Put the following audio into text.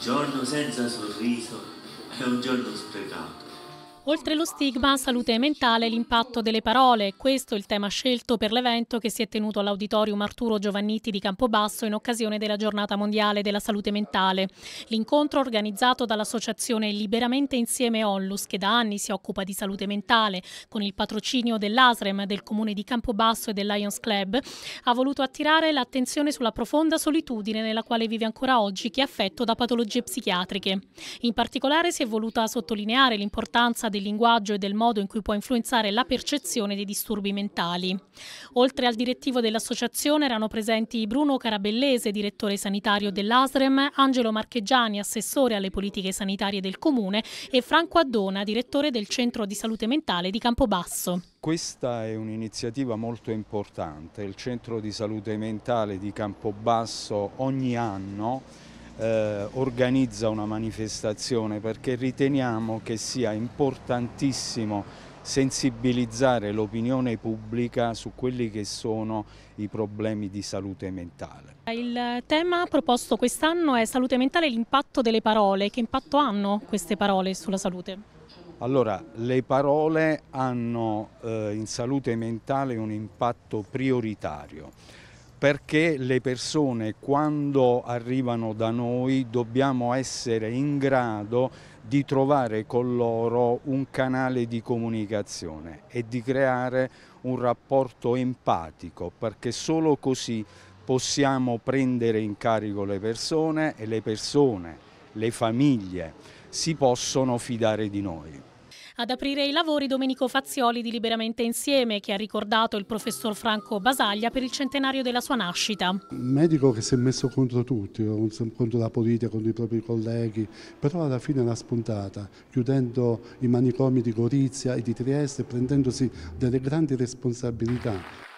giorno senza sorriso è un giorno sprecato. Oltre lo stigma, salute mentale e l'impatto delle parole. Questo è il tema scelto per l'evento che si è tenuto all'Auditorium Arturo Giovannitti di Campobasso in occasione della Giornata Mondiale della Salute Mentale. L'incontro organizzato dall'associazione Liberamente Insieme Onlus, che da anni si occupa di salute mentale, con il patrocinio dell'ASREM, del Comune di Campobasso e del Lions Club, ha voluto attirare l'attenzione sulla profonda solitudine nella quale vive ancora oggi chi è affetto da patologie psichiatriche. In particolare si è voluta sottolineare l'importanza del linguaggio e del modo in cui può influenzare la percezione dei disturbi mentali. Oltre al direttivo dell'associazione erano presenti Bruno Carabellese, direttore sanitario dell'ASREM, Angelo Marcheggiani, assessore alle politiche sanitarie del Comune e Franco Addona, direttore del Centro di Salute Mentale di Campobasso. Questa è un'iniziativa molto importante. Il Centro di Salute Mentale di Campobasso ogni anno eh, organizza una manifestazione perché riteniamo che sia importantissimo sensibilizzare l'opinione pubblica su quelli che sono i problemi di salute mentale. Il tema proposto quest'anno è salute mentale e l'impatto delle parole. Che impatto hanno queste parole sulla salute? Allora, le parole hanno eh, in salute mentale un impatto prioritario perché le persone quando arrivano da noi dobbiamo essere in grado di trovare con loro un canale di comunicazione e di creare un rapporto empatico perché solo così possiamo prendere in carico le persone e le persone, le famiglie si possono fidare di noi. Ad aprire i lavori Domenico Fazzioli di Liberamente Insieme, che ha ricordato il professor Franco Basaglia per il centenario della sua nascita. Un medico che si è messo contro tutti, contro la politica, contro i propri colleghi, però alla fine l'ha spuntata, chiudendo i manicomi di Gorizia e di Trieste, prendendosi delle grandi responsabilità.